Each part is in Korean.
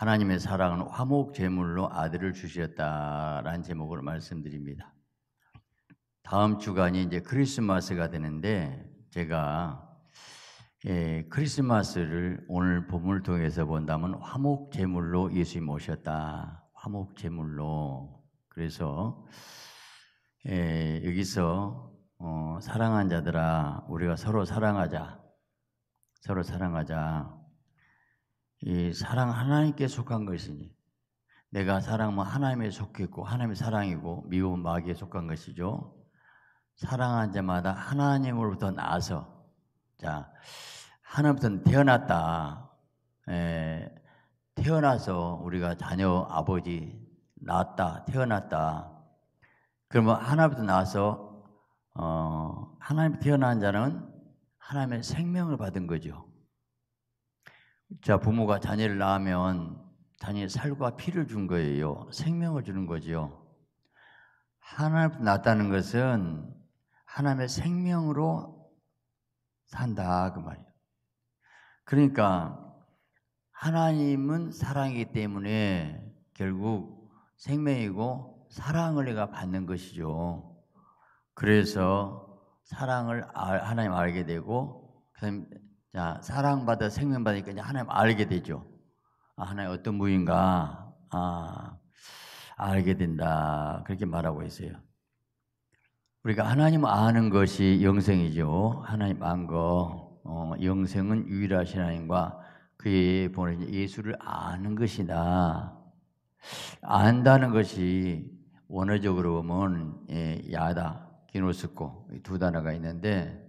하나님의 사랑은 화목 제물로 아들을 주셨다라는 제목으로 말씀드립니다. 다음 주간이 이제 크리스마스가 되는데 제가 예, 크리스마스를 오늘 본문을 통해서 본다면 화목 제물로 예수님 오셨다. 화목 제물로. 그래서 예, 여기서 어, 사랑한 자들아 우리가 서로 사랑하자. 서로 사랑하자. 이 사랑 하나님께 속한 것이니 내가 사랑은 뭐 하나님에 속했고 하나님의 사랑이고 미움은 마귀에 속한 것이죠. 사랑한 자마다 하나님으로부터 나서 자 하나님부터 태어났다. 에, 예, 태어나서 우리가 자녀 아버지 낳았다 태어났다. 그러면 하나님부터 나서 어, 하나님 태어난 자는 하나님의 생명을 받은 거죠. 자, 부모가 자녀를 낳으면 자녀의 살과 피를 준 거예요. 생명을 주는 거지요. 하나님 낳았다는 것은 하나님의 생명으로 산다 그 말이에요. 그러니까 하나님은 사랑이기 때문에 결국 생명이고 사랑을 내가 받는 것이죠. 그래서 사랑을 하나님 알게 되고 그다음 자, 사랑받아 생명받으니까 이제 하나님 알게 되죠. 아, 하나님 어떤 분인가, 아, 알게 된다. 그렇게 말하고 있어요. 우리가 하나님 아는 것이 영생이죠. 하나님 안 거, 어, 영생은 유일하신 하나님과 그의 보내신 예수를 아는 것이다. 안다는 것이 원어적으로 보면 예, 야다, 기노스코 두 단어가 있는데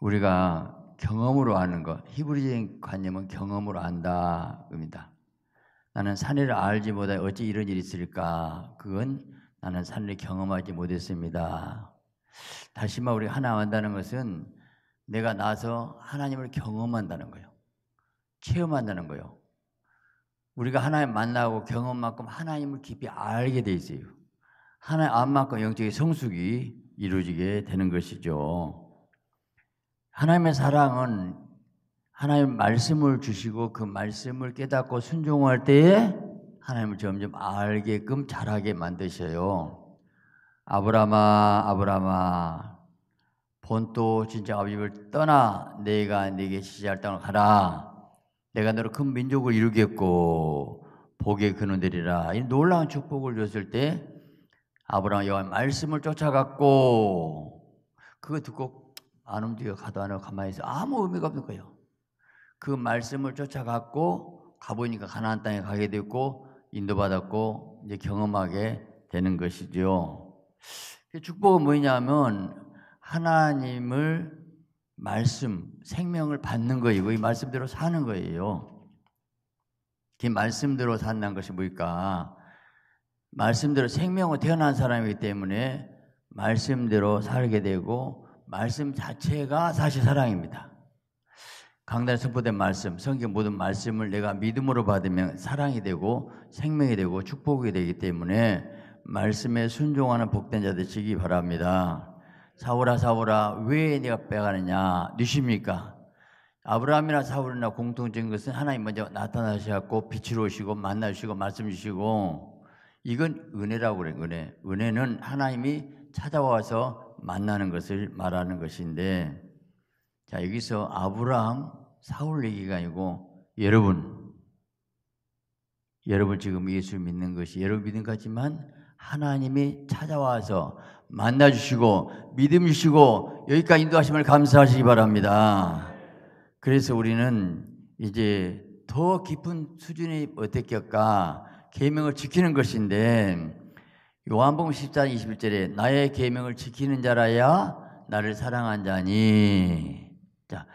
우리가 경험으로 아는 것. 히브리적인 관념은 경험으로 안다입니다. 나는 산을 알지 못해 어찌 이런 일이 있을까? 그건 나는 산을 경험하지 못했습니다. 다시마 우리 하나 한다는 것은 내가 나서 하나님을 경험한다는 거예요. 체험한다는 거예요. 우리가 하나님 만나고 경험만큼 하나님을 깊이 알게 돼 있어요. 하나님 안만큼 영적인 성숙이 이루어지게 되는 것이죠. 하나님의 사랑은 하나님 말씀을 주시고 그 말씀을 깨닫고 순종할 때에 하나님을 점점 알게끔 잘하게 만드셔요. 아브라마, 아브라마, 본토 진짜 아비을 떠나 내가 네게 시지할 땅을 가라. 내가 너로 큰 민족을 이루겠고 복의 근원되리라. 이 놀라운 축복을 줬을 때 아브라함 여호와 말씀을 쫓아갔고 그거 듣고 안 움직여 가도 안 하고 가만히 있어 아무 의미가 없는 거예요. 그 말씀을 쫓아갔고 가보니까 가나안 땅에 가게 됐고 인도받았고 이제 경험하게 되는 것이지요. 그 축복은 뭐냐면 하나님을 말씀, 생명을 받는 거이고 이 말씀대로 사는 거예요. 그 말씀대로 산다는 것이 뭘까? 말씀대로 생명을 태어난 사람이기 때문에 말씀대로 살게 되고 말씀 자체가 사실 사랑입니다. 강단 선포된 말씀, 성경 모든 말씀을 내가 믿음으로 받으면 사랑이 되고 생명이 되고 축복이 되기 때문에 말씀에 순종하는 복된 자 되시기 바랍니다. 사오라 사오라 왜 내가 빼가느냐 누십니까? 아브라함이나 사울이나 공통적인 것은 하나님 먼저 나타나셔갖 빛으로 오시고 만나주시고 말씀 주시고 이건 은혜라고 그래요 은혜 은혜는 하나님이 찾아와서 만나는 것을 말하는 것인데 자 여기서 아브라함 사울 얘기가 아니고 여러분 여러분 지금 예수 믿는 것이 여러분 믿는 것지만 하나님이 찾아와서 만나 주시고 믿음 주시고 여기까지 인도하심을 감사하시기 바랍니다. 그래서 우리는 이제 더 깊은 수준이 어땠겠까 계명을 지키는 것인데 요한복음 14장 21절에 나의 계명을 지키는 자라야 나를 사랑한 자니 자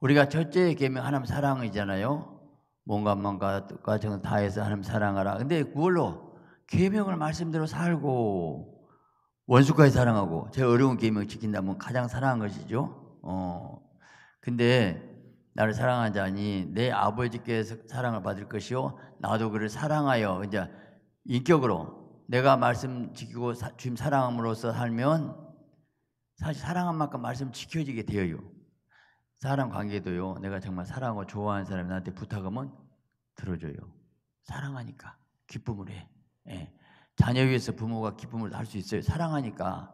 우리가 첫째 계명 하나님 사랑이잖아요. 뭔가 뭔가 가정 다해서 하나님 사랑하라. 근데 그걸로 계명을 말씀대로 살고 원수까지 사랑하고 제 어려운 계명 지킨다면 가장 사랑한 것이죠. 어. 근데 나를 사랑한 자니 내 아버지께 서 사랑을 받을 것이요 나도 그를 사랑하여 이제 인격으로 내가 말씀 지키고 사, 주님 사랑함으로써 살면 사실 사랑한 만큼 말씀 지켜지게 되어요. 사람 관계도요. 내가 정말 사랑하고 좋아하는 사람이 나한테 부탁하면 들어줘요. 사랑하니까 기쁨을 해. 예. 자녀 위해서 부모가 기쁨을 할 수 있어요. 사랑하니까.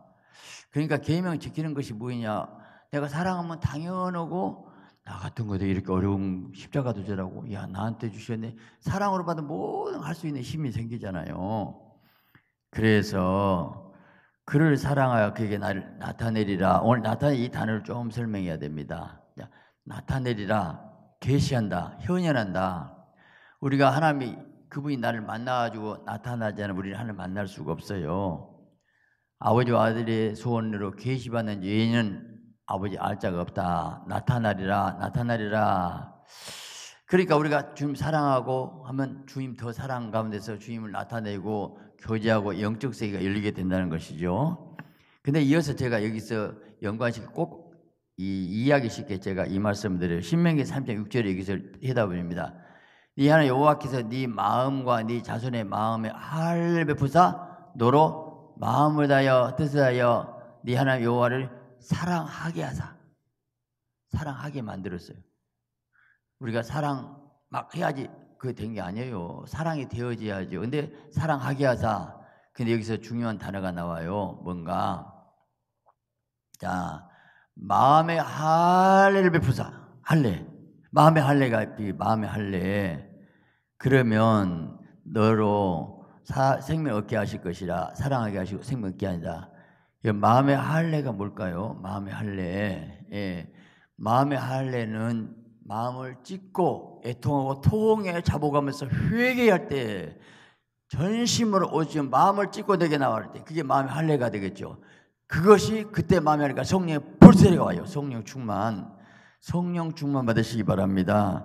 그러니까 계명 지키는 것이 뭐냐? 내가 사랑하면 당연하고 나 같은 것도 이렇게 어려운 십자가 도제라고 야 나한테 주셨네 사랑으로 받은 모든 할 수 있는 힘이 생기잖아요. 그래서 그를 사랑하여 그에게 나를 나타내리라. 오늘 나타내 이 단어를 좀 설명해야 됩니다. 나타내리라. 계시한다. 현현한다. 우리가 하나님이 그분이 나를 만나가지고 나타나지 않으면 우리는 하나님 만날 수가 없어요. 아버지와 아들의 소원으로 계시받는 예인은 아버지 알자가 없다. 나타나리라, 나타나리라. 그러니까 우리가 주님 사랑하고 하면 주님 더 사랑 가운데서 주님을 나타내고 교제하고 영적 세계가 열리게 된다는 것이죠. 근데 이어서 제가 여기서 연관식 꼭 이이해기 쉽게 제가 이 말씀 드려요. 신명기 3장 6절에 여기서 해답입니다. 네 하나 여호와께서 네 마음과 네 자손의 마음에 할 베푸사 너로 마음을 다여 뜻을 다여 네 하나 여호와를 사랑하게 하사 사랑하게 만들었어요. 우리가 사랑 막 해야지 그된게 아니에요. 사랑이 되어져야죠. 근데 사랑하게 하자. 근데 여기서 중요한 단어가 나와요. 뭔가 자 마음의 할례를 베푸사 할례 마음의 할례가 마음의 할례 그러면 너로 사, 생명 얻게 하실 것이라 사랑하게 하시고 생명 얻게 하니 마음의 할례가 뭘까요? 마음의 할례 예. 마음의 할례는 마음을 찢고 애통하고 통에 잡아가면서 회개할 때 전심으로 오지 마음을 찢고 내게 나올 때 그게 마음의 할례가 되겠죠. 그것이 그때 마음의 할례가 성령 불세례가 와요. 성령 충만. 성령 충만 받으시기 바랍니다.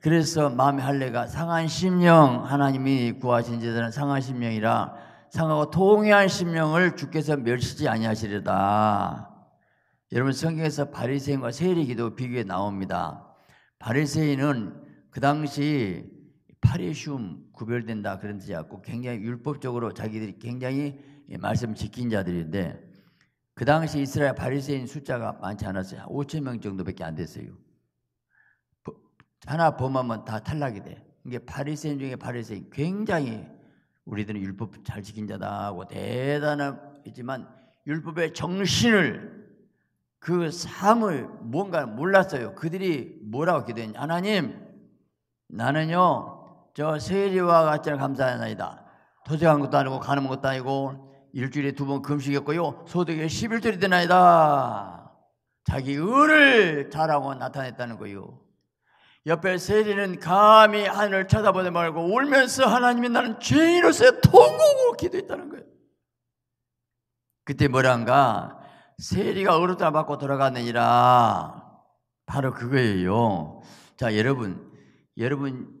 그래서 마음의 할례가 상한 심령 하나님이 구하신 제자는 상한 심령이라 상하고 통해한 심령을 주께서 멸시지 아니하시리다. 여러분 성경에서 바리새인과 세리기도 비교에 나옵니다. 바리새인은 그 당시 파리슘 구별된다 그런 뜻이 었고 굉장히 율법적으로 자기들이 굉장히 예, 말씀 지킨 자들인데 그 당시 이스라엘 바리새인 숫자가 많지 않았어요. 5천 명 정도밖에 안 됐어요. 하나 범하면 다 탈락이 돼. 이게 바리새인 중에 바리새인 굉장히 우리들은 율법 잘 지킨 자다 하고 대단하지만 율법의 정신을 그 삶을 뭔가 몰랐어요. 그들이 뭐라고 기도했냐? 하나님 나는요 저 세리와 같이 감사하나이다. 도둑한 것도 아니고 가는 것도 아니고 일주일에 두 번 금식했고요 소득의 11절이 되나이다. 자기 을을 잘하고 나타냈다는 거요. 옆에 세리는 감히 하늘을 쳐다보지 말고 울면서 하나님이 나는 죄인으로서 의 통곡으로 기도했다는 거예요. 그때 뭐란가 세리가 어렵다 받고 돌아갔느니라 바로 그거예요. 자 여러분 여러분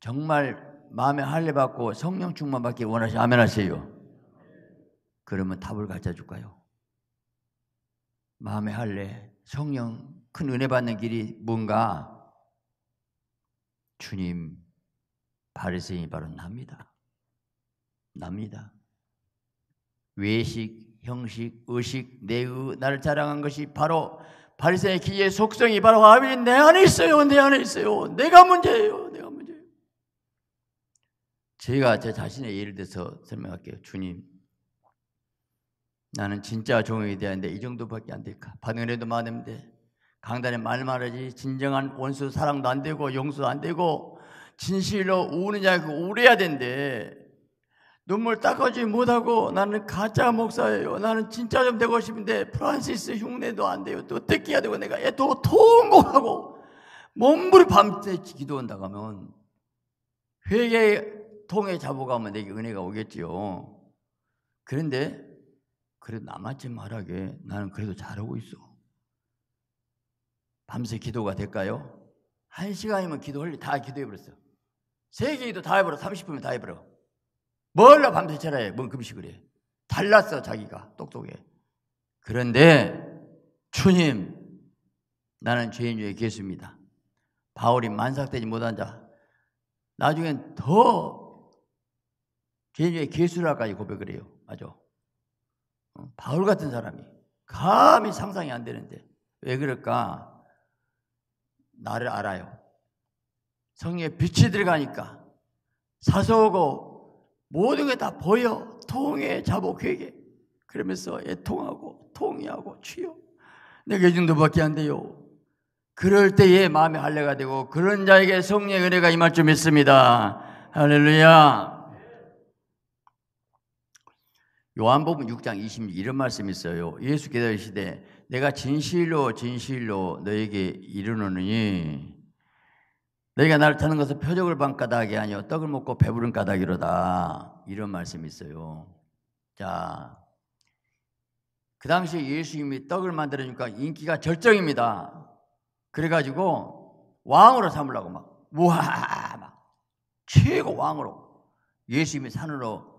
정말 마음에 할례 받고 성령 충만 받기 원하시 아멘 하세요. 그러면 답을 가져 줄까요? 마음에 할례 성령 큰 은혜 받는 길이 뭔가 주님 바리새인이 바로 납니다. 납니다. 외식, 형식, 의식, 내의 나를 자랑한 것이 바로 바리새의 기의 속성이 바로 아비 내 안에 있어요. 내 안에 있어요. 내가 문제예요. 내가 문제예요. 제가 제 자신의 예를 들어서 설명할게요. 주님. 나는 진짜 종이 되는데 이 정도밖에 안 될까? 받은 해도 많은데 강단에 말 말하지 진정한 원수 사랑도 안 되고 용서도 안 되고 진실로 우느냐 그 우려야 된대. 눈물 닦아주지 못하고 나는 가짜 목사예요. 나는 진짜 좀 되고 싶은데 프란시스 흉내도 안 돼요. 또 어떻게 해야 되고 내가 애도 통곡하고 몸부림 밤새 기도한다고 하면 회개 통에 잡아가면 내게 은혜가 오겠지요. 그런데 그래도 남한지 말하게 나는 그래도 잘하고 있어. 밤새 기도가 될까요? 한 시간이면 기도 흘리 다 기도해버렸어. 세 개기도 다 해버려. 30분이면 다 해버려. 뭘로 밤새 절해? 뭔 금식을 해? 달랐어, 자기가. 똑똑해. 그런데, 주님, 나는 죄인 중에 계수입니다 바울이 만삭되지 못한 자. 나중엔 더 죄인 중에 계수라까지 고백을 해요. 맞아. 어, 바울 같은 사람이. 감히 상상이 안 되는데. 왜 그럴까? 나를 알아요. 성령의 빛이 들어가니까 사소하고 모든 게 다 보여 통해 자복회개 그러면서 애통하고 예, 통의하고 취요 내가 이 정도밖에 안 돼요 그럴 때에 마음의 할례가 되고 그런 자에게 성령의 은혜가 임할 줄 믿습니다 할렐루야 요한복음 6장 26 이런 말씀이 있어요 예수께서 이시되 내가 진실로 진실로 너에게 이르노니 너희가 나를 타는 것은 표적을 반 까닭이 아니요 떡을 먹고 배부른 까닭이로다. 이런 말씀이 있어요. 자, 그당시 예수님이 떡을 만들어주니까 인기가 절정입니다. 그래가지고 왕으로 삼으려고 막, 우와! 막, 최고 왕으로 예수님이 산으로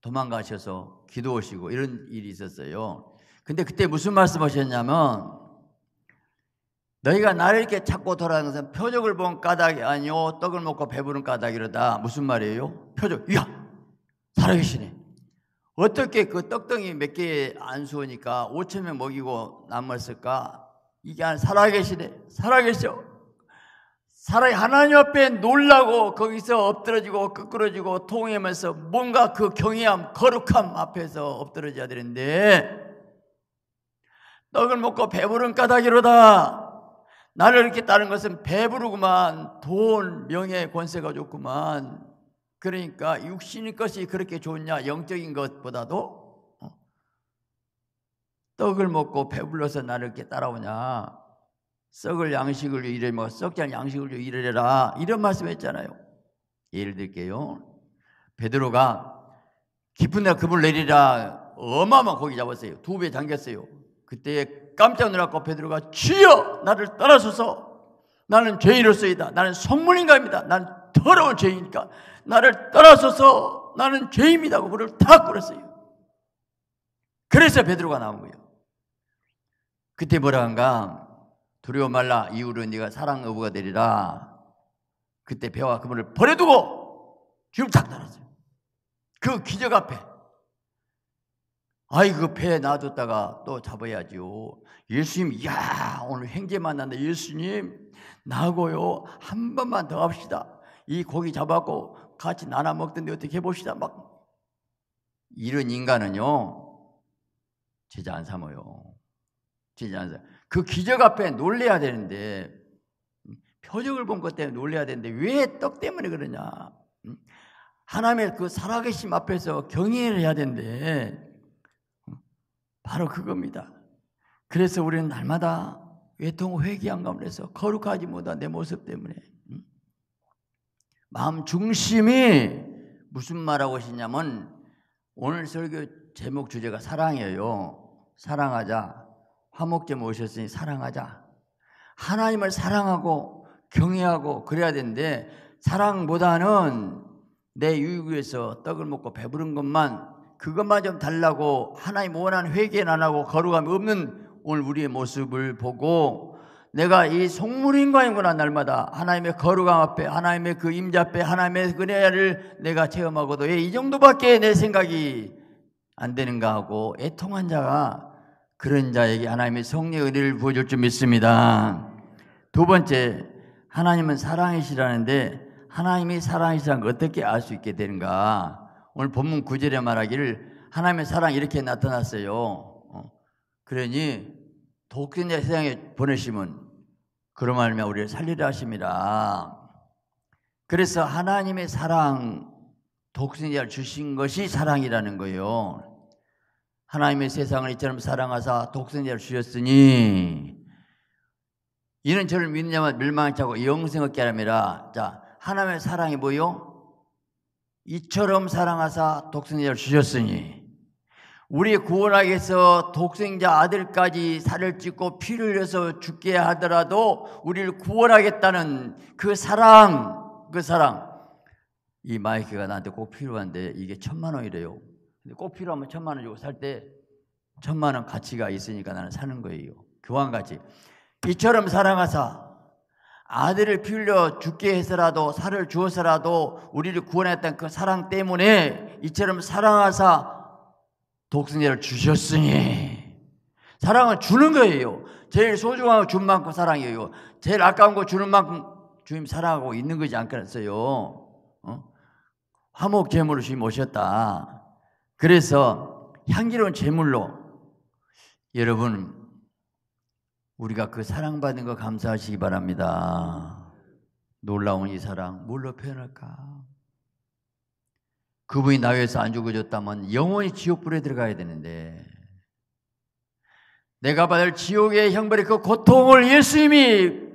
도망가셔서 기도하시고 이런 일이 있었어요. 근데 그때 무슨 말씀 하셨냐면 너희가 나를 이렇게 찾고 돌아가는 것은 표적을 본 까닭이 아니오 떡을 먹고 배부른 까닭이로다. 무슨 말이에요? 표적. 이야 살아계시네. 어떻게 그 떡덩이 몇 개 안 수우니까 5천 명 먹이고 남았을까? 이게 안 살아계시네. 살아계셔. 살아 하나님 앞에 놀라고 거기서 엎드러지고 끄끄러지고 통해면서 뭔가 그 경이함 거룩함 앞에서 엎드러져야 되는데 떡을 먹고 배부른 까닭이로다. 나를 이렇게 따른 것은 배부르구만. 돈, 명예, 권세가 좋구만. 그러니까 육신의 것이 그렇게 좋냐? 영적인 것보다도 어, 떡을 먹고 배불러서 나를 이렇게 따라오냐? 썩을 양식을 이래 뭐 썩지 않은 양식을 잃으려라 이런 말씀했잖아요. 예를 들게요. 베드로가 깊은 데 급을 내리라 어마어마한 고기 잡았어요. 두 배 잠겼어요. 그때에 깜짝 놀랐고 베드로가 주여 나를 따라서서 나는 죄인으로서이다. 나는 선물인가입니다. 나는 더러운 죄이니까 나를 따라서서 나는 죄입니다고 그를 다 끌었어요. 그래서 베드로가 나온 거예요. 그때 뭐라 한가? 두려워 말라. 이후로 네가 사랑 의부가 되리라. 그때 배와 그물을 버려두고 지금 탁 달았어요. 그 기적 앞에 아이그 배에 놔뒀다가 또 잡아야죠. 예수님, 야 오늘 행제 만났네. 예수님, 나고요 한 번만 더 합시다. 이 고기 잡았고 같이 나눠 먹던데 어떻게 해봅시다. 막 이런 인간은요 제자 안 삼어요. 제자 안 삼. 그 기적 앞에 놀래야 되는데 음, 표적을 본 것 때문에 놀래야 되는데 왜 떡 때문에 그러냐? 음, 하나님의 그 살아계심 앞에서 경외를 해야 되는데. 바로 그겁니다. 그래서 우리는 날마다 외통 회귀한 가운데서 거룩하지 못한 내 모습 때문에 음? 마음 중심이 무슨 말하고 싶냐면 오늘 설교 제목 주제가 사랑이에요. 사랑하자. 화목제 모셨으니 사랑하자. 하나님을 사랑하고 경외하고 그래야 되는데 사랑보다는 내 유익 위해서 떡을 먹고 배부른 것만 그것만 좀 달라고 하나님 원하는 회개는 안 하고 거룩함이 없는 오늘 우리의 모습을 보고 내가 이 속물인과인구나 날마다 하나님의 거룩함 앞에 하나님의 그 임자 앞에 하나님의 그혜를 내가 체험하고도 왜이 예, 정도밖에 내 생각이 안 되는가 하고 애통한 자가 그런 자에게 하나님의 성례 의은혜를 부어줄 줄 믿습니다. 두 번째 하나님은 사랑이시라는데 하나님이 사랑이시라는 걸 어떻게 알 수 있게 되는가? 오늘 본문 9절에 말하기를 하나님의 사랑 이렇게 나타났어요. 어, 그러니 독생자 세상에 보내심은 그런 말며 우리를 살리려 하십니다. 그래서 하나님의 사랑 독생자를 주신 것이 사랑이라는 거예요. 하나님의 세상을 이처럼 사랑하사 독생자를 주셨으니 이는 저를 믿느냐면 멸망하지 고 영생을 깨라니라. 자, 하나님의 사랑이 뭐요? 이처럼 사랑하사 독생자를 주셨으니 우리 구원하기 위해서 독생자 아들까지 살을 찢고 피를 흘려서 죽게 하더라도 우리를 구원하겠다는 그 사랑, 그 사랑. 이 마이크가 나한테 꼭 필요한데 이게 천만 원이래요. 근데 꼭 필요하면 천만 원 주고 살 때 천만 원 가치가 있으니까 나는 사는 거예요. 교환 가치. 이처럼 사랑하사 아들을 피 흘려 죽게 해서라도 살을 주어서라도 우리를 구원했던 그 사랑 때문에 이처럼 사랑하사 독생자를 주셨으니 사랑을 주는 거예요. 제일 소중한 거 준 만큼 사랑이에요. 제일 아까운 거 주는 만큼 주님 사랑하고 있는 거지 않겠어요. 어? 화목 제물로 주님 오셨다. 그래서 향기로운 제물로 여러분 우리가 그 사랑받는 거 감사하시기 바랍니다. 놀라운 이 사랑 뭘로 표현할까? 그분이 나 위해서 안죽어졌다면 영원히 지옥불에 들어가야 되는데 내가 받을 지옥의 형벌의 그 고통을 예수님이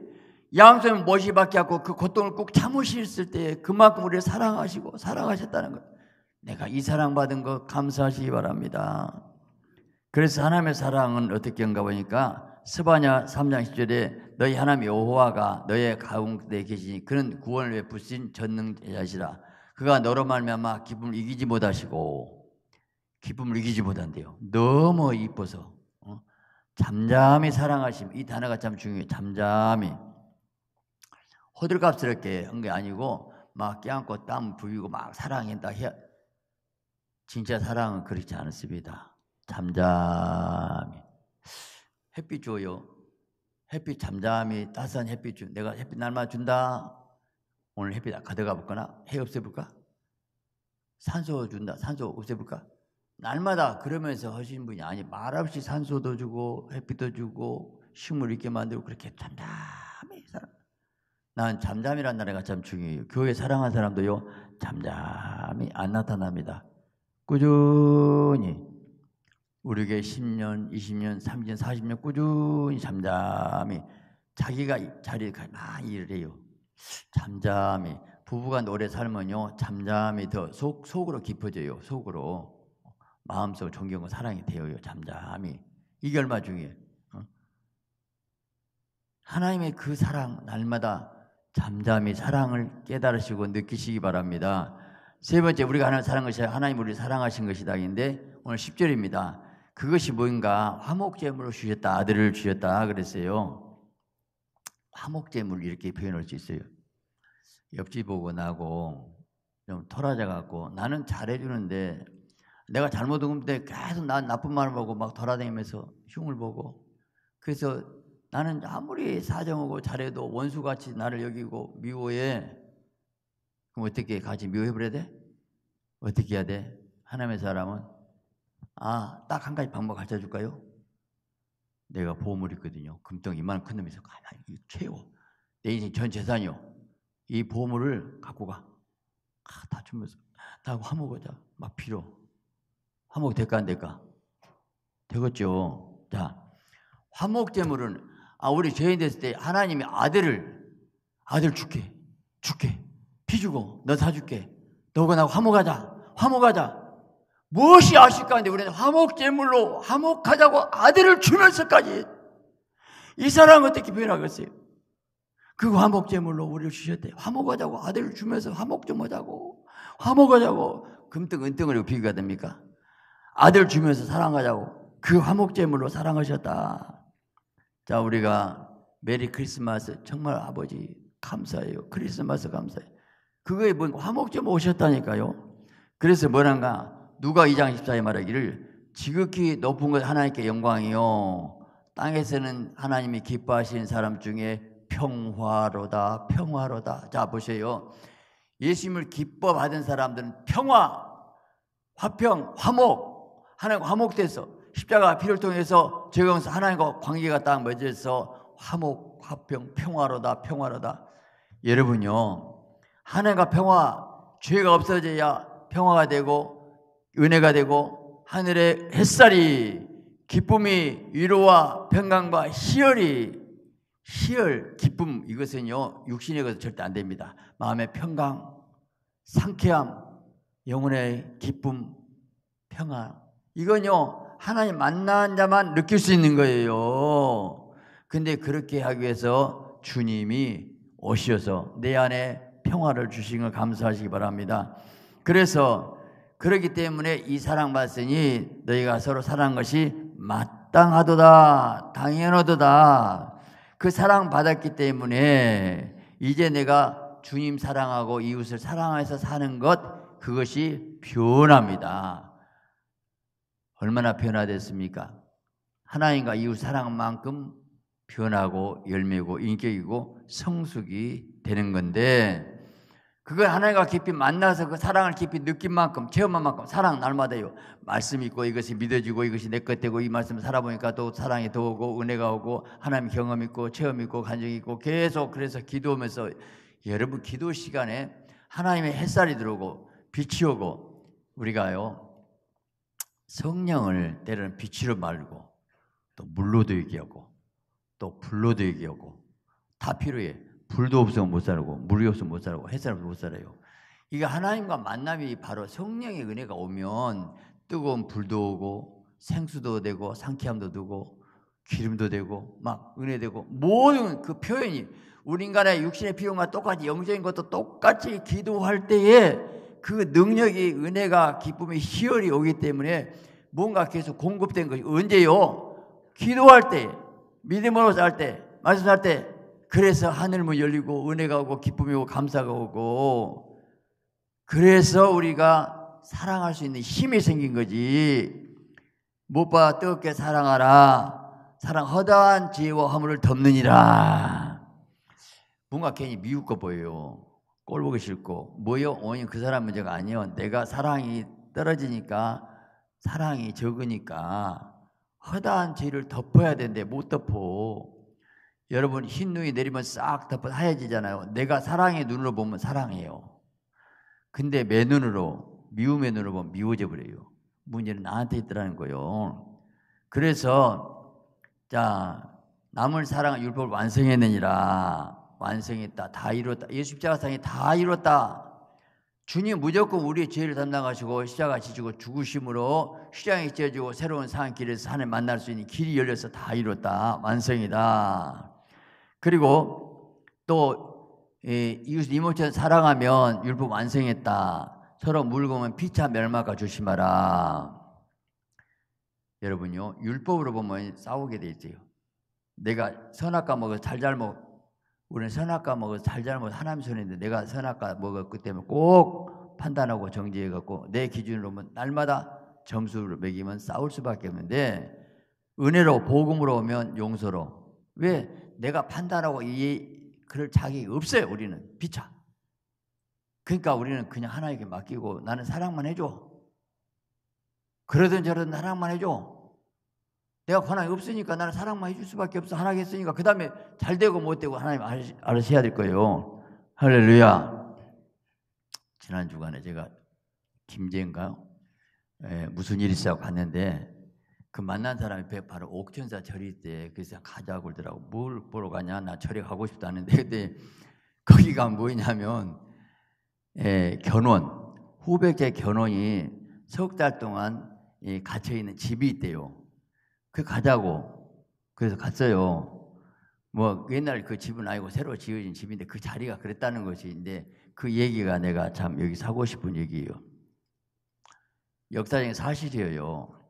양손에 못이 박게 하고 그 고통을 꼭 참으셨을 때 그만큼 우리를 사랑하시고 사랑하셨다는 것 내가 이 사랑받은 것 감사하시기 바랍니다. 그래서 하나님의 사랑은 어떻게 한가 보니까 스바냐 3장 10절에 너희 하나님 여호와가 너의 가운데 계시니 그는 구원을 베푸신 전능자시라 그가 너로 말미암아 기쁨을 이기지 못하시고 기쁨을 이기지 못한대요 너무 이뻐서 어? 잠잠히 사랑하심 이 단어가 참 중요해요 잠잠히 호들갑스럽게 한 게 아니고 막 껴안고 땀부리고막 사랑한다 해 진짜 사랑은 그렇지 않습니다 잠잠히 햇빛 줘요. 햇빛 잠잠히 따스한 햇빛 줘. 내가 햇빛 날마 준다. 오늘 햇빛 가져가 볼까나해 없애볼까? 산소 준다. 산소 없애볼까? 날마다 그러면서 하시는 분이 아니 말없이 산소도 주고 햇빛도 주고 식물 있게 만들고 그렇게 잠잠히 사람. 난 잠잠이란 나라가참 중요해요. 교회 사랑한 사람도요 잠잠히 안 나타납니다. 꾸준히 우리에게 10년, 20년, 30년, 40년 꾸준히 잠잠히 자기가 자리에 가만 일을 아, 해요. 잠잠히 부부가 오래 살면요 잠잠히 더 속, 속으로 깊어져요. 속으로 마음속 존경과 사랑이 되어요. 잠잠히 이게 얼마 중요 어? 하나님의 그 사랑 날마다 잠잠히 사랑을 깨달으시고 느끼시기 바랍니다. 세 번째 우리가 하나님 사랑한 것이 하나님 우리 사랑하신 것이다인데 오늘 10절입니다. 그것이 뭔가 화목제물로 주셨다 아들을 주셨다 그랬어요. 화목제물 이렇게 표현할 수 있어요. 옆집 보고 나고 좀 털어져 갖고 나는 잘해주는데 내가 잘못한 건데 계속 난 나쁜 말을 보고 막 돌아다니면서 흉을 보고 그래서 나는 아무리 사정하고 잘해도 원수같이 나를 여기고 미워해 그럼 어떻게 같이 미워해버려야 돼? 어떻게 해야 돼? 하나님의 사람은 아, 딱 한 가지 방법 가르쳐 줄까요? 내가 보물 있거든요. 금덩이 이만큼 큰 놈에서 가만히 채내 인생 전 재산이요. 이 보물을 갖고 가. 아, 다 주면서. 나 화목하자. 막 필요. 화목 될까 안 될까? 되겠죠. 자, 화목 제물은 아, 우리 죄인 됐을 때 하나님이 아들을 아들 줄게. 줄게. 피 주고 너 사줄게. 너하나 화목하자. 화목하자. 무엇이 아실까인데 우리는 화목제물로 화목하자고 아들을 주면서까지 이 사람 어떻게 변하겠어요? 그 화목제물로 우리를 주셨대. 화목하자고 아들을 주면서 화목 좀 하자고 화목하자고 금등 은등으로 비교가 됩니까? 아들 주면서 사랑하자고 그 화목제물로 사랑하셨다. 자 우리가 메리 크리스마스 정말 아버지 감사해요. 크리스마스 감사해. 그거에 뭔 화목제물 오셨다니까요. 그래서 뭐란가 누가 2장 14에 말하기를 지극히 높은 것 하나님께 영광이요 땅에서는 하나님이 기뻐하시는 사람 중에 평화로다 평화로다 자 보세요 예수님을 기뻐 받은 사람들은 평화 화평 화목 하나님과 화목돼서 십자가 피를 통해서 적용해서 하나님과 관계가 딱 맺어서 져 화목 화평 평화로다 평화로다 여러분요 하나님과 평화 죄가 없어져야 평화가 되고 은혜가 되고 하늘의 햇살이 기쁨이 위로와 평강과 희열이 희열 기쁨 이것은요 육신에 가서 절대 안 됩니다. 마음의 평강, 상쾌함, 영혼의 기쁨, 평안 이건요 하나님 만난 자만 느낄 수 있는 거예요. 근데 그렇게 하기 위해서 주님이 오셔서 내 안에 평화를 주신 걸 감사하시기 바랍니다. 그래서 그렇기 때문에 이 사랑 받으니 너희가 서로 사랑 한 것이 마땅하도다 당연하도다 그 사랑 받았기 때문에 이제 내가 주님 사랑하고 이웃을 사랑해서 사는 것 그것이 변합니다 얼마나 변화됐습니까? 하나님과 이웃 사랑만큼 변하고 열매고 인격이고 성숙이 되는 건데 그걸 하나님과 깊이 만나서 그 사랑을 깊이 느낀 만큼 체험한 만큼 사랑 날마다요 말씀 있고 이것이 믿어지고 이것이 내 것 되고 이 말씀 살아보니까 또 사랑이 더 오고 은혜가 오고 하나님 경험 있고 체험 있고 간증 있고 계속 그래서 기도하면서 여러분 기도 시간에 하나님의 햇살이 들어오고 빛이 오고 우리가요 성령을 때로는 빛으로 말고 또 물로도 얘기하고 또 불로도 얘기하고 다 필요해 불도 없으면 못 살고 물이 없으면 못 살고 햇살 없으면 못 살아요. 이게 하나님과 만남이 바로 성령의 은혜가 오면 뜨거운 불도 오고 생수도 되고 상쾌함도 되고 기름도 되고 막 은혜 되고 모든 그 표현이 우리 인간의 육신의 비용과 똑같이 영적인 것도 똑같이 기도할 때에 그 능력이 은혜가 기쁨의 희열이 오기 때문에 뭔가 계속 공급된 것이 언제요? 기도할 때 믿음으로 살때 말씀 할때 그래서 하늘문 뭐 열리고 은혜가 오고 기쁨이 오고 감사가 오고 그래서 우리가 사랑할 수 있는 힘이 생긴 거지. 못 봐 뜨겁게 사랑하라. 사랑 허다한 지혜와 화물을 덮느니라. 뭔가 괜히 미국 거 보여요. 꼴 보기 싫고 뭐요? 오니 그 사람 문제가 아니요. 내가 사랑이 떨어지니까 사랑이 적으니까 허다한 죄를 덮어야 되는데 못 덮어. 여러분 흰 눈이 내리면 싹 덮어 하얘지잖아요. 내가 사랑의 눈으로 보면 사랑해요. 근데 매 눈으로 미움의 눈으로 보면 미워져 버려요. 문제는 나한테 있더라는 거요. 그래서 자 남을 사랑한 율법을 완성했느니라 완성했다 다 이뤘다 예수 십자가상에 다 이뤘다 주님 무조건 우리의 죄를 담당하시고 십자가 지시고 죽으심으로 시장에 찢어지고 새로운 산길에서 하늘 만날 수 있는 길이 열려서 다 이뤘다 완성이다 그리고 또 예, 이웃 이모처럼 사랑하면 율법 완성했다. 서로 물고면 피차 멸망가 조심하라. 여러분요, 율법으로 보면 싸우게 돼 있어요. 내가 선악과 먹어 잘잘못, 우리는 선악과 먹어 잘잘못 하나님 손인데 내가 선악과 먹었기 때문에 꼭 판단하고 정지해갖고 내 기준으로 보면 날마다 점수를 매기면 싸울 수밖에 없는데 은혜로 복음으로 오면 용서로 왜 내가 판단하고 이 그럴 자격이 없어요. 우리는 비차. 그러니까 우리는 그냥 하나에게 맡기고 나는 사랑만 해줘. 그러든 저러든 사랑만 해줘. 내가 권한이 없으니까 나는 사랑만 해줄 수밖에 없어. 하나겠으니까 그 다음에 잘 되고 못 되고 하나님 알으셔야 될 거예요. 할렐루야. 지난 주간에 제가 김제인가 요 예, 무슨 일이 있어 갔는데 그 만난 사람이 바로 옥천사 절이 때 그래서 가자고 그러더라고 뭘 보러 가냐 나 절에 가고 싶다는데 그때 거기가 뭐냐면 예, 견원 후백제 견원이 석 달 동안 예, 갇혀 있는 집이 있대요. 그 가자고 그래서 갔어요. 뭐 옛날 그 집은 아니고 새로 지어진 집인데 그 자리가 그랬다는 것인데 이그 얘기가 내가 참 여기 사고 싶은 얘기예요. 역사적인 사실이에요.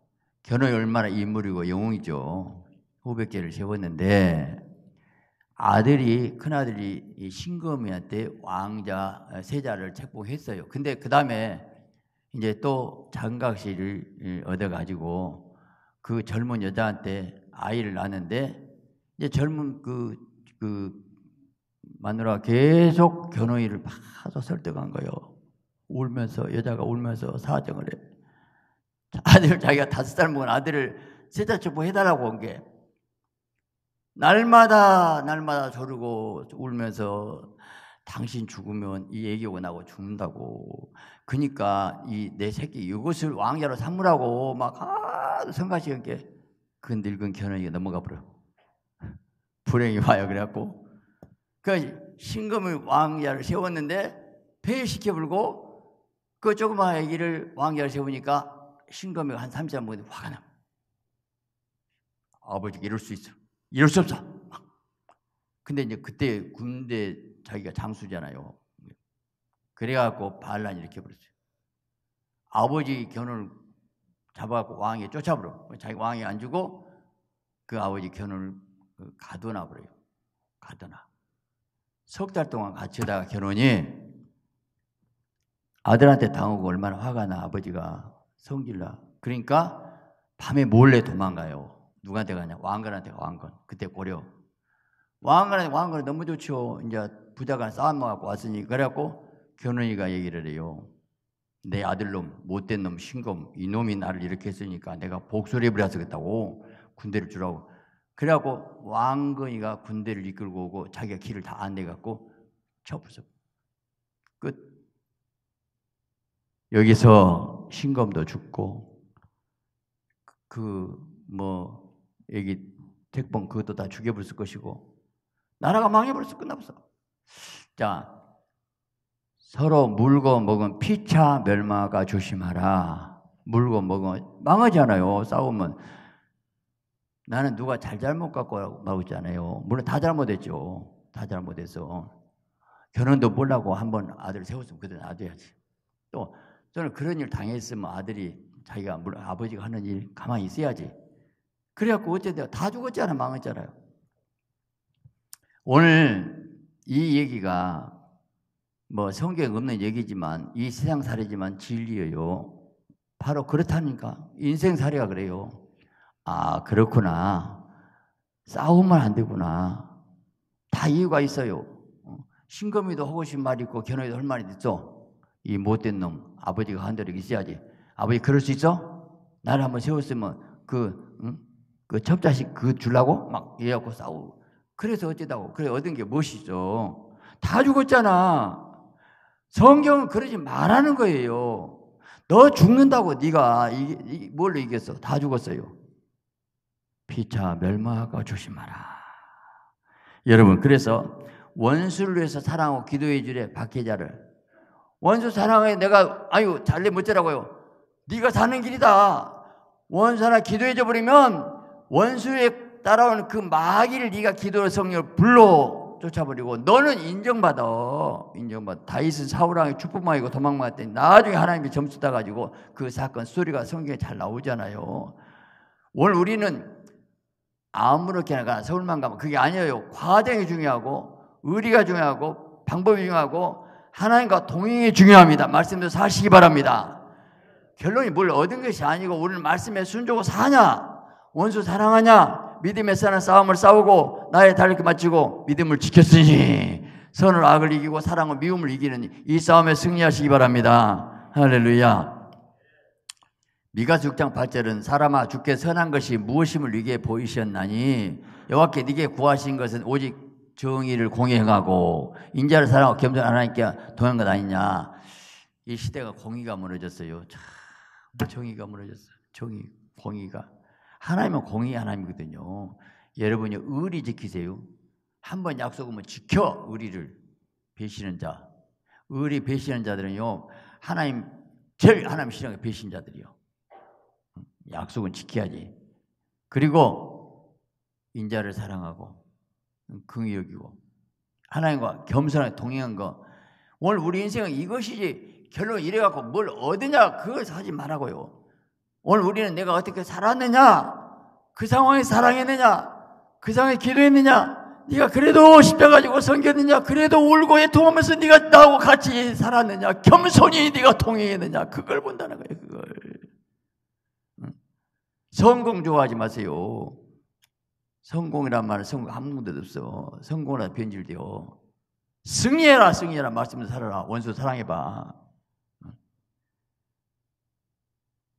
견혼이 얼마나 인물이고 영웅이죠. 500개를 세웠는데 아들이 큰아들이 신검이한테 왕자 어, 세자를 책봉했어요. 근데 그 다음에 이제 또장각실을 얻어가지고 그 젊은 여자한테 아이를 낳는데 이제 젊은 그, 그 마누라 계속 견우이를 파서 설득한 거예요. 울면서 여자가 울면서 사정을 해. 아들 자기가 다섯 살 먹은 아들을 세자첩보 해달라고 한게 날마다 날마다 저르고 울면서 당신 죽으면 이 얘기 원하고 죽는다고 그니까이 내 새끼 이것을 왕자로 삼으라고 막 아, 성가시한 게그 늙은 견훤이가 넘어가 버려 불행이 와요 그래갖고 그러니까 신금을 왕자를 세웠는데 폐해시켜 불고 그 조그마한 아기를 왕자를 세우니까 신검이 한 3, 4년 보는데 화가 나. 아버지 이럴 수 있어. 이럴 수 없어. 막. 근데 이제 그때 군대 자기가 장수잖아요. 그래갖고 반란이 렇게 벌었어요. 아버지 견을 잡아갖고 왕에 쫓아버려. 자기 왕이 안 주고 그 아버지 견을 그 가둬놔 버려요. 가둬놔. 석 달 동안 같이 다가 견원이 아들한테 당하고 얼마나 화가 나 아버지가 성질나. 그러니까 밤에 몰래 도망가요. 누구한테 가냐? 왕건한테 가, 왕건. 그때 고려. 왕건한테, 왕건 너무 좋죠. 이제 부자가 싸움하고 왔으니. 그래갖고 견원이가 얘기를 해요. 내 아들놈, 못된 놈, 신검, 이놈이 나를 이렇게 했으니까 내가 복수를 해버려야 겠다고 군대를 주라고. 그래갖고 왕건이가 군대를 이끌고 오고 자기가 길을 다 안내갖고 접수. 끝. 여기서 신검도 죽고 그뭐여기 택봉 그것도 다 죽여버렸을 것이고 나라가 망해버렸어 끝나버렸어. 자 서로 물고 먹은 피차 멸마가 조심하라. 물고 먹은 망하잖아요. 싸우면 나는 누가 잘잘못 갖고 막오잖아요 물론 다 잘못했죠. 다 잘못해서 결혼도 몰라고 한번 아들 세웠으면 그대로 놔둬야지. 또 저는 그런 일 당했으면 아들이 자기가 아버지가 하는 일 가만히 있어야지. 그래갖고 어쨌든 다 죽었잖아, 망했잖아요. 오늘 이 얘기가 뭐 성경 없는 얘기지만 이 세상 사례지만 진리예요. 바로 그렇다니까 인생 사례가 그래요. 아 그렇구나. 싸움만안 되구나. 다 이유가 있어요. 어, 신검이도 하고 싶은 말이 있고 견이도할 말이 있죠. 이 못된 놈 아버지가 한 대로 있어야지. 아버지 그럴 수 있어? 나를 한번 세웠으면 그, 응? 그 첩자식 그 주려고? 막 이래갖고 싸우고. 그래서 어쩌다고. 그래 얻은 게 무엇이죠? 다 죽었잖아. 성경은 그러지 말라는 거예요. 너 죽는다고 네가 이, 이, 뭘로 이겼어? 다 죽었어요. 피차 멸망하고 조심하라. 여러분 그래서 원수를 위해서 사랑하고 기도해 주래 박해자를 원수 사랑에 내가 아유 잘래 못자라고요 네가 사는 길이다. 원수 하나 기도해 줘 버리면 원수에 따라오는 그 마귀를 네가 기도로 성령 불러 쫓아버리고 너는 인정받아 인정받아 다윗은 사울왕의 축복망이고 도망갔더니 나중에 하나님이 점수 따가지고 그 사건 스토리가 성경에 잘 나오잖아요 오늘 우리는 아무렇게나 가나 서울만 가면 그게 아니에요 과정이 중요하고 의리가 중요하고 방법이 중요하고 하나님과 동행이 중요합니다. 말씀도 사시기 바랍니다. 결론이 뭘 얻은 것이 아니고 우리는 말씀에 순종하고 사냐 원수 사랑하냐 믿음에 사는 싸움을 싸우고 나의 달리기 마치고 믿음을 지켰으니 선을 악을 이기고 사랑을 미움을 이기는 이 싸움에 승리하시기 바랍니다. 할렐루야. 미가스 장 8절은 사람아 주께 선한 것이 무엇임을 네게 보이셨나니 여호와께 네게 구하신 것은 오직 정의를 공유해가고 인자를 사랑하고 겸손 하나님께 동한 것 아니냐. 이 시대가 공의가 무너졌어요. 참 정의가 무너졌어요. 정의, 공의가. 하나님은 공의 하나님이거든요. 여러분이 의리 지키세요. 한 번 약속하면 지켜 의리를 배신한 자. 의리 배신한 자들은요. 하나님 제일 하나님 싫어하는 배신자들이요. 약속은 지켜야지. 그리고 인자를 사랑하고 긍히 여기고 하나님과 겸손하게 동행한 거 오늘 우리 인생은 이것이지 결론 이래 갖고 뭘 얻으냐 그걸 사지 말라고요. 오늘 우리는 내가 어떻게 살았느냐 그 상황에 사랑했느냐 그 상황에 기도했느냐 네가 그래도 십자가 지고 섬겼느냐 그래도 울고 애통하면서 네가 나하고 같이 살았느냐 겸손히 네가 동행했느냐 그걸 본다는 거예요 그걸 성공 좋아하지 마세요 성공이란 말은 성공 한 군데도 없어. 성공이라 변질되어. 승리해라 승리해라 말씀을 살아라 원수 사랑해봐.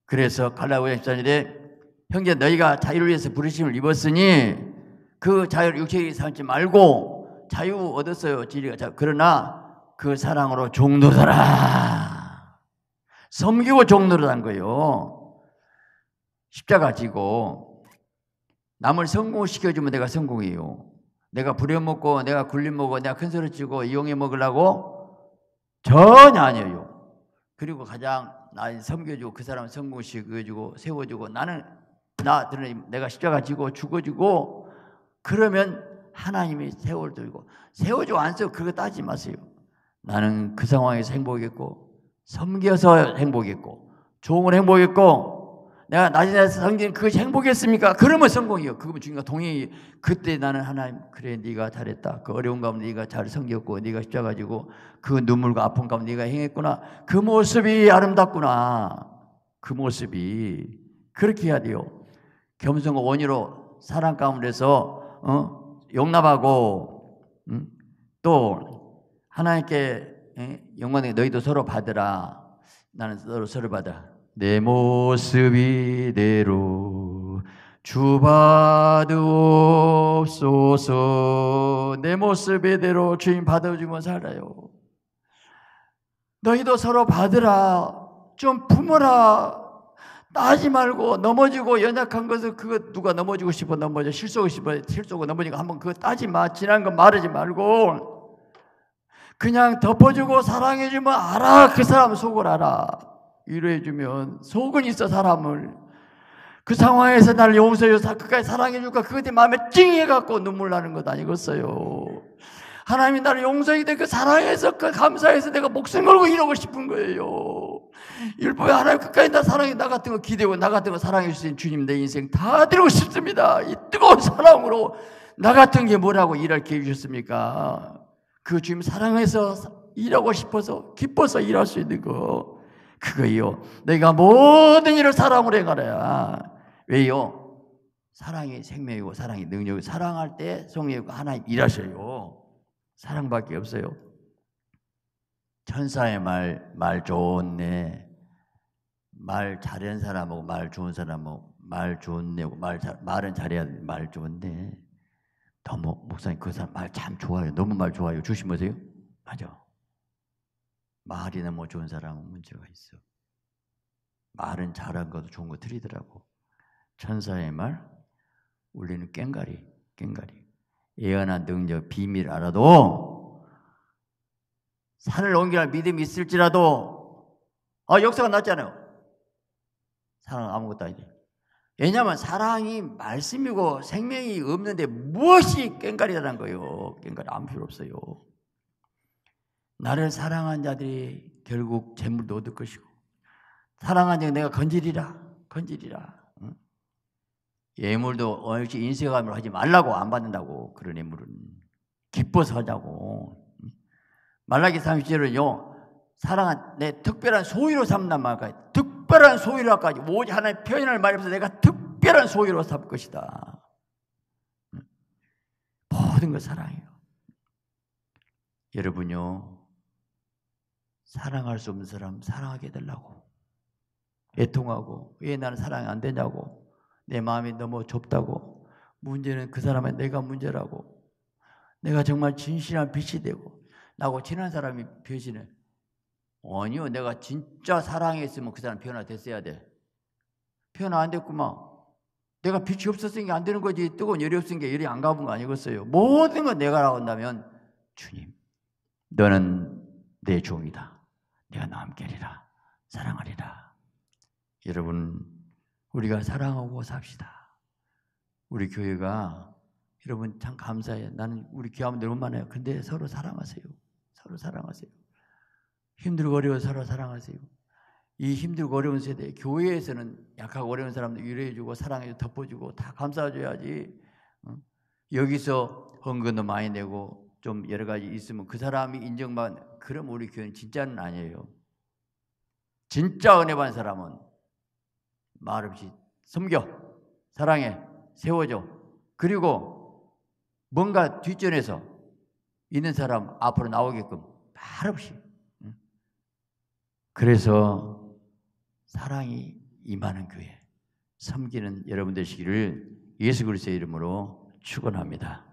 그래서 갈라디아 14절에 형제 너희가 자유를 위해서 부르심을 입었으니 그 자유를 육체에 삼지 말고 자유 얻었어요 진리가 자, 그러나 그 사랑으로 종로사라 섬기고 종로를한 거예요 십자가 지고 남을 성공시켜주면 내가 성공이에요. 내가 부려먹고, 내가 굴림먹고, 내가 큰소리 치고, 이용해 먹으려고? 전혀 아니에요. 그리고 가장 나 섬겨주고, 그 사람 성공시켜주고, 세워주고, 나는, 나, 내가 십자가 지고, 죽어주고, 그러면 하나님이 세월 들고, 세워주고 안 세워, 그거 따지 마세요. 나는 그 상황에서 행복했고, 섬겨서 행복했고, 좋은 행복했고, 내가 낮에 성진 그것이 행복했습니까? 그러면 성공이요. 그거면 주님과 동행이 그때 나는 하나님 그래 네가 잘했다. 그 어려운 가운데 네가 잘 섬겼고 네가 십자가 지고 그 눈물과 아픔 가운데 네가 행했구나. 그 모습이 아름답구나. 그 모습이 그렇게 해야 돼요. 겸손과 원의로 사랑 가운데서 어? 용납하고 음? 또 하나님께 영광에 너희도 서로 받으라. 나는 서로 서로 받아. 내 모습 이대로 주 받으옵소서 내 모습 이대로 주님 받아주면 살아요. 너희도 서로 받으라 좀 품어라 따지 말고 넘어지고 연약한 것을 그거 누가 넘어지고 싶어 넘어져 실수하고 싶어 실수하고 넘어지고 한번 그거 따지 마 지난 거 말하지 말고 그냥 덮어주고 사랑해주면 알아 그 사람 속을 알아 위로해 주면 속은 있어 사람을 그 상황에서 나를 용서해 주서그까지 사랑해 줄까 그것 때에 마음에 찡해 갖고 눈물 나는 것 아니겠어요. 하나님이 나를 용서해 주그 사랑에서 그 감사해서 내가 목숨 걸고 이러고 싶은 거예요. 율법에 하나님 끝까지 나 사랑해 나 같은 거 기대고 나 같은 거 사랑해 주신 주님 내 인생 다 드리고 싶습니다. 이 뜨거운 사랑으로 나 같은 게 뭐라고 일할 기회 주셨습니까? 그 주님 사랑해서 일하고 싶어서 기뻐서 일할 수 있는 거. 그거요. 너가 모든 일을 사랑으로 행하라. 아, 왜요? 사랑이 생명이고 사랑이 능력이고 사랑할 때성령이 하나님 일하셔요. 사랑밖에 없어요. 천사의 말, 말 좋네. 말 잘한 사람하고 말 좋은 사람하고 말 좋네. 말 잘, 말은 잘해야 돼. 말 좋네. 너무 목사님 그 사람 말 참 좋아요. 너무 말 좋아요. 주시 보세요. 맞아. 말이나 뭐 좋은 사람은 문제가 있어. 말은 잘한 것도 좋은 거 틀리더라고. 천사의 말, 우리는 깽가리, 깽가리. 예언한 능력, 비밀 알아도 산을 옮기할 믿음이 있을지라도 아 역사가 났잖아요. 사랑 아무것도 아니지. 왜냐하면 사랑이 말씀이고 생명이 없는데 무엇이 깽가리라는 거예요. 깽가리 아무 필요 없어요. 나를 사랑한 자들이 결국 재물도 얻을 것이고 사랑한 자 내가 건지리라 건지리라 응? 예물도 어 역시 인쇄감으로 하지 말라고 안 받는다고 그런 예물은 기뻐서 하자고 응? 말라기 30절은요 사랑한 내 특별한 소유로 삼단 말까지 특별한 소유로까지 오직 하나의 표현을 말해서 내가 특별한 소유로 삼을 것이다 모든 걸 사랑해요 여러분요 사랑할 수 없는 사람 사랑하게 해달고 애통하고 왜 나는 사랑이 안 되냐고 내 마음이 너무 좁다고 문제는 그 사람의 내가 문제라고 내가 정말 진실한 빛이 되고 나고 친한 사람이 변신해 아니요 내가 진짜 사랑했으면 그 사람 변화됐어야 돼 변화 안 됐구만 내가 빛이 없었으니안 되는 거지 뜨거운 열이 없으니 열이 안 가본 거 아니겠어요 모든 건 내가 나온다면 주님 너는 내 종이다 내가 너와 함께리라 사랑하리라. 여러분 우리가 사랑하고 삽시다. 우리 교회가 여러분 참 감사해요. 나는 우리 교회하면 너무 많아요. 근데 서로 사랑하세요. 서로 사랑하세요. 힘들고 어려워 서로 사랑하세요. 이 힘들고 어려운 세대 교회에서는 약하고 어려운 사람들 위로해주고 사랑해주고 덮어주고 다감사해줘야지 여기서 헌금도 많이 내고 좀 여러 가지 있으면 그 사람이 인정받 그럼 우리 교회는 진짜는 아니에요. 진짜 은혜 받은 사람은 말없이 섬겨 사랑해 세워줘 그리고 뭔가 뒷전에서 있는 사람 앞으로 나오게끔 말없이 그래서 사랑이 임하는 교회 섬기는 여러분 들시기를 예수 그리스도의 이름으로 축원합니다.